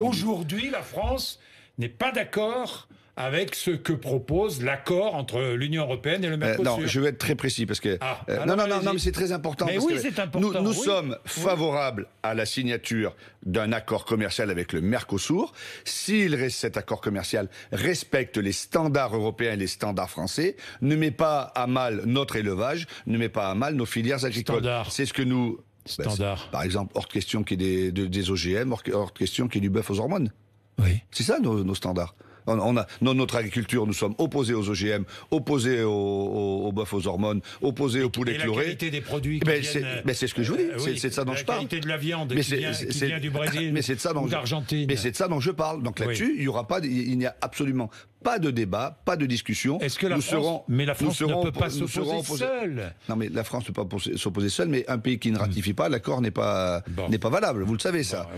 Aujourd'hui, la France n'est pas d'accord avec ce que propose l'accord entre l'Union européenne et le euh, Mercosur. non, je vais être très précis parce que ah, euh, non, non, non, mais c'est très important. Nous, sommes favorables à la signature d'un accord commercial avec le Mercosur si cet accord commercial respecte les standards européens et les standards français, ne met pas à mal notre élevage, ne met pas à mal nos filières agricoles. C'est ce que nous bah, par exemple, hors question qu'il y ait des, OGM, hors, question qu'il y ait du bœuf aux hormones. C'est ça nos standards. On, a, dans notre agriculture, nous sommes opposés aux OGM, opposés au aux, aux hormones, opposés aux poulets chlorés. La qualité des produits. Mais eh ben, ben, c'est ce que je veux dis. Euh, c'est de ça dont je parle. La qualité de la viande mais qui, vient, du Brésil de ça Mais c'est de ça dont je parle. Donc là-dessus, il y aura pas, il n'y a absolument pas de débat, pas de discussion. Est-ce que mais la France ne peut pas s'opposer seule. Non, mais la France ne peut pas s'opposer seule, mais un pays qui ne ratifie hmm. pas l'accord n'est pas, n'est pas valable. Vous le savez, ça. Bah,